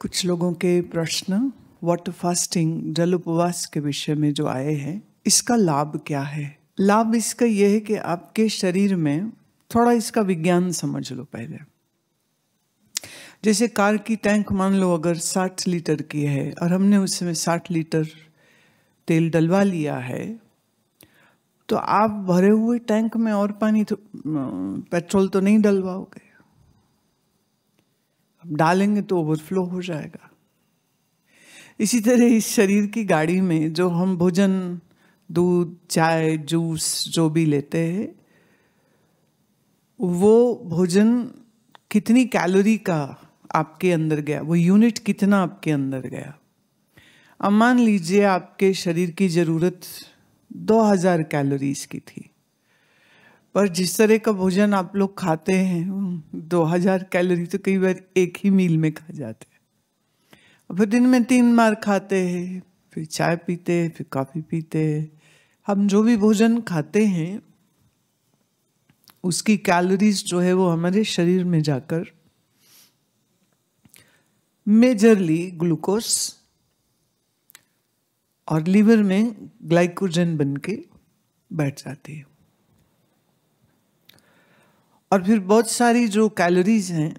कुछ लोगों के प्रश्न वाटर फास्टिंग जल उपवास के विषय में जो आए हैं इसका लाभ क्या है लाभ इसका यह है कि आपके शरीर में थोड़ा इसका विज्ञान समझ लो पहले जैसे कार की टैंक मान लो अगर 60 लीटर की है और हमने उसमें 60 लीटर तेल डलवा लिया है तो आप भरे हुए टैंक में और पानी तो, पेट्रोल तो नहीं डलवाओगे डालेंगे तो ओवरफ्लो हो जाएगा इसी तरह इस शरीर की गाड़ी में जो हम भोजन दूध चाय जूस जो भी लेते हैं वो भोजन कितनी कैलोरी का आपके अंदर गया वो यूनिट कितना आपके अंदर गया अब मान लीजिए आपके शरीर की ज़रूरत 2000 कैलोरीज की थी पर जिस तरह का भोजन आप लोग खाते हैं 2000 कैलोरी तो कई बार एक ही मील में खा जाते हैं फिर दिन में तीन बार खाते हैं फिर चाय पीते हैं फिर कॉफ़ी पीते हैं हम जो भी भोजन खाते हैं उसकी कैलोरीज जो है वो हमारे शरीर में जाकर मेजरली ग्लूकोस और लीवर में ग्लाइकोजन बन के बैठ जाती है और फिर बहुत सारी जो कैलोरीज हैं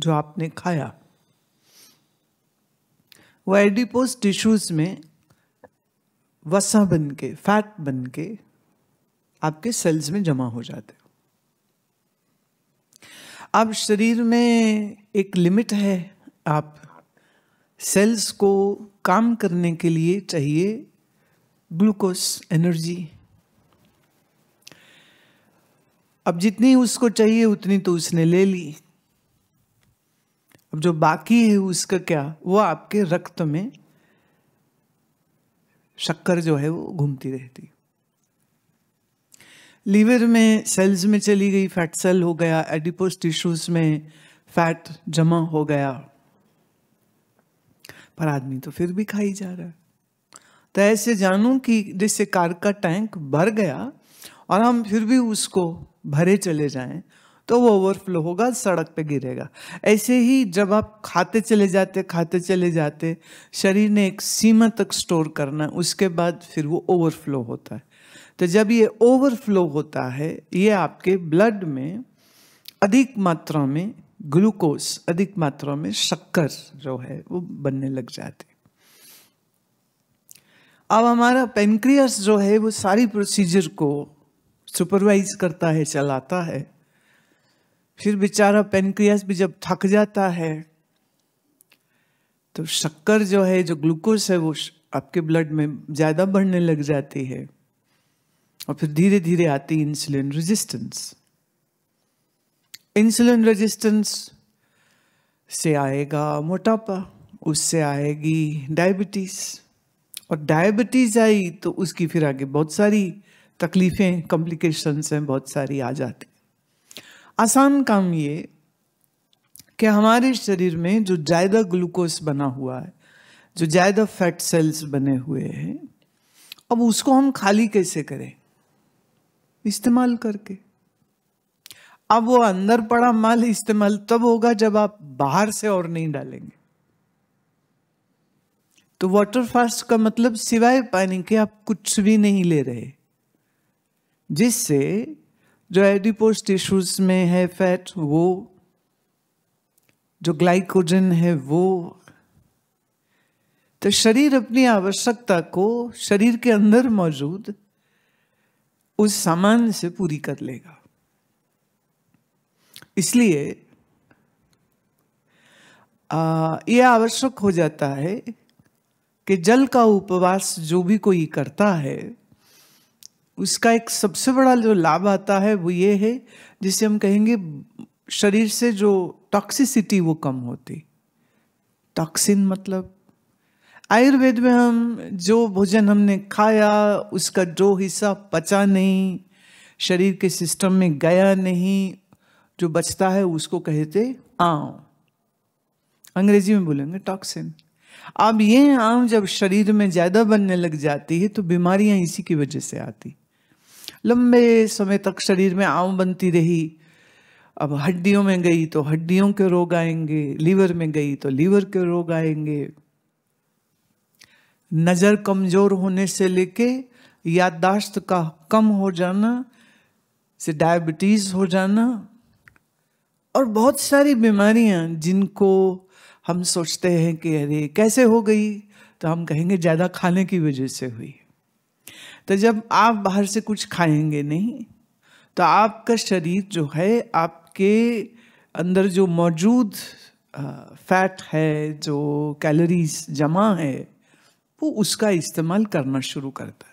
जो आपने खाया वो एडिपोज टिश्यूज में वसा बन के फैट बन के आपके सेल्स में जमा हो जाते अब शरीर में एक लिमिट है आप सेल्स को काम करने के लिए चाहिए ग्लूकोस एनर्जी अब जितनी उसको चाहिए उतनी तो उसने ले ली अब जो बाकी है उसका क्या वो आपके रक्त में शक्कर जो है वो घूमती रहती लीवर में सेल्स में चली गई फैट सेल हो गया एडिपोस टिश्यूज में फैट जमा हो गया पर आदमी तो फिर भी खाई जा रहा है तो ऐसे जानू कि जिससे कार का टैंक भर गया और हम फिर भी उसको भरे चले जाएं तो वो ओवरफ्लो होगा सड़क पे गिरेगा ऐसे ही जब आप खाते चले जाते खाते चले जाते शरीर ने एक सीमा तक स्टोर करना है उसके बाद फिर वो ओवरफ्लो होता है तो जब ये ओवरफ्लो होता है ये आपके ब्लड में अधिक मात्रा में ग्लूकोज अधिक मात्रा में शक्कर जो है वो बनने लग जाते अब हमारा पेनक्रियास जो है वो सारी प्रोसीजर को सुपरवाइज करता है चलाता है फिर बेचारा पेनक्रियास भी जब थक जाता है तो शक्कर जो है जो ग्लूकोज है वो आपके ब्लड में ज़्यादा बढ़ने लग जाती है और फिर धीरे धीरे आती इंसुलिन रेजिस्टेंस इंसुलिन रेजिस्टेंस से आएगा मोटापा उससे आएगी डायबिटीज़ और डायबिटीज़ आई तो उसकी फिर आगे बहुत सारी तकलीफ़ें कॉम्प्लिकेशंस हैं बहुत सारी आ जाती आसान काम ये कि हमारे शरीर में जो ज़्यादा ग्लूकोज बना हुआ है जो ज़्यादा फैट सेल्स बने हुए हैं अब उसको हम खाली कैसे करें इस्तेमाल करके अब वो अंदर पड़ा माल इस्तेमाल तब होगा जब आप बाहर से और नहीं डालेंगे तो वाटर फास्ट का मतलब सिवाय पानी के आप कुछ भी नहीं ले रहे जिससे जो एडिपोस टिश्यूज में है फैट वो जो ग्लाइकोजन है वो तो शरीर अपनी आवश्यकता को शरीर के अंदर मौजूद उस सामान से पूरी कर लेगा इसलिए यह आवश्यक हो जाता है कि जल का उपवास जो भी कोई करता है उसका एक सबसे बड़ा जो लाभ आता है वो ये है जिसे हम कहेंगे शरीर से जो टॉक्सिसिटी वो कम होती टॉक्सिन मतलब आयुर्वेद में हम जो भोजन हमने खाया उसका जो हिस्सा पचा नहीं शरीर के सिस्टम में गया नहीं जो बचता है उसको कहते आम अंग्रेजी में बोलेंगे टॉक्सिन अब ये आम जब शरीर में ज़्यादा बनने लग जाती है तो बीमारियां इसी की वजह से आती लंबे समय तक शरीर में आव बनती रही अब हड्डियों में गई तो हड्डियों के रोग आएंगे लीवर में गई तो लीवर के रोग आएंगे नज़र कमज़ोर होने से लेके याददाश्त का कम हो जाना से डायबिटीज़ हो जाना और बहुत सारी बीमारियां जिनको हम सोचते हैं कि अरे कैसे हो गई तो हम कहेंगे ज़्यादा खाने की वजह से हुई तो जब आप बाहर से कुछ खाएंगे नहीं तो आपका शरीर जो है आपके अंदर जो मौजूद फैट है जो कैलोरीज जमा है वो उसका इस्तेमाल करना शुरू करता है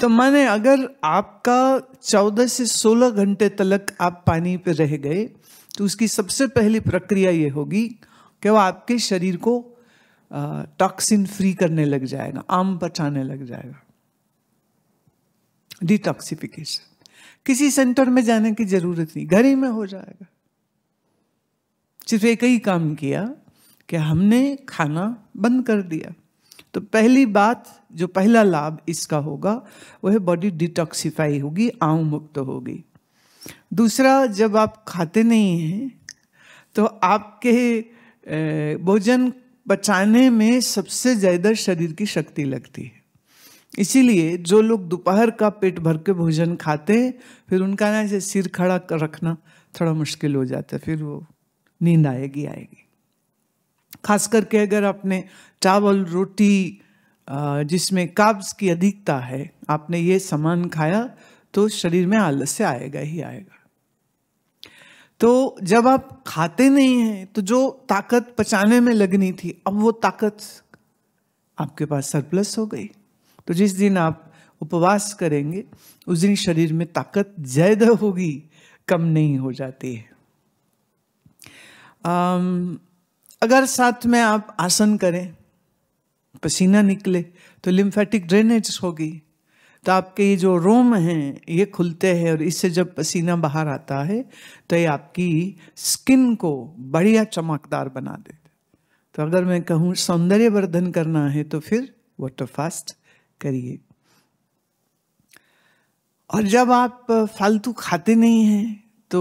तो माने अगर आपका 14 से 16 घंटे तलक आप पानी पे रह गए तो उसकी सबसे पहली प्रक्रिया ये होगी कि वो आपके शरीर को टॉक्सिन फ्री करने लग जाएगा आम बचाने लग जाएगा डिटॉक्सिफिकेशन किसी सेंटर में जाने की जरूरत नहीं घर ही में हो जाएगा सिर्फ एक ही काम किया कि हमने खाना बंद कर दिया तो पहली बात जो पहला लाभ इसका होगा वह है बॉडी डिटॉक्सिफाई होगी आव मुक्त होगी दूसरा जब आप खाते नहीं हैं तो आपके भोजन बचाने में सबसे ज़्यादा शरीर की शक्ति लगती है इसीलिए जो लोग दोपहर का पेट भर के भोजन खाते हैं फिर उनका ना ऐसे सिर खड़ा कर रखना थोड़ा मुश्किल हो जाता है फिर वो नींद आएगी आएगी खास करके अगर आपने चावल रोटी जिसमें काब्स की अधिकता है आपने ये सामान खाया तो शरीर में आलस्य आएगा ही आएगा तो जब आप खाते नहीं हैं तो जो ताकत पचाने में लगनी थी अब वो ताकत आपके पास सरप्लस हो गई तो जिस दिन आप उपवास करेंगे उस दिन शरीर में ताकत ज्यादा होगी कम नहीं हो जाती है आम, अगर साथ में आप आसन करें पसीना निकले तो लिम्फेटिक ड्रेनेज होगी तो आपके ये जो रोम हैं ये खुलते हैं और इससे जब पसीना बाहर आता है तो ये आपकी स्किन को बढ़िया चमकदार बना देते तो अगर मैं कहूँ सौंदर्य वर्धन करना है तो फिर वाटर फास्ट करिए और जब आप फालतू खाते नहीं हैं तो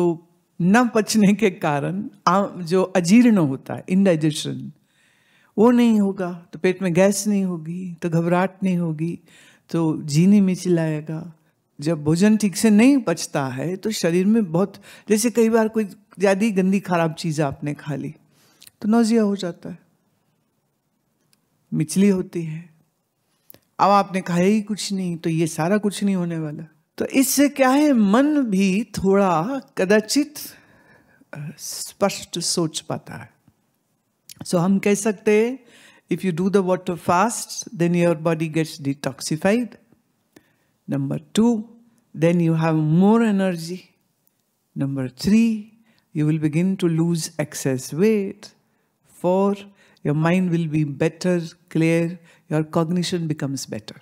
न पचने के कारण जो अजीर्ण होता है इनडाइजेशन वो नहीं होगा तो पेट में गैस नहीं होगी तो घबराहट नहीं होगी तो जीने में चिल्लाएगा जब भोजन ठीक से नहीं पचता है तो शरीर में बहुत जैसे कई बार कोई ज़्यादा गंदी खराब चीज़ आपने खा ली तो नोजिया हो जाता है मिचली होती है अब आपने खाया ही कुछ नहीं तो ये सारा कुछ नहीं होने वाला तो इससे क्या है मन भी थोड़ा कदाचित स्पष्ट सोच पाता है सो हम कह सकते हैं If you do the water fast, then your body gets detoxified. Number two, then you have more energy. Number three, you will begin to lose excess weight. Four, your mind will be better, clear, your cognition becomes better.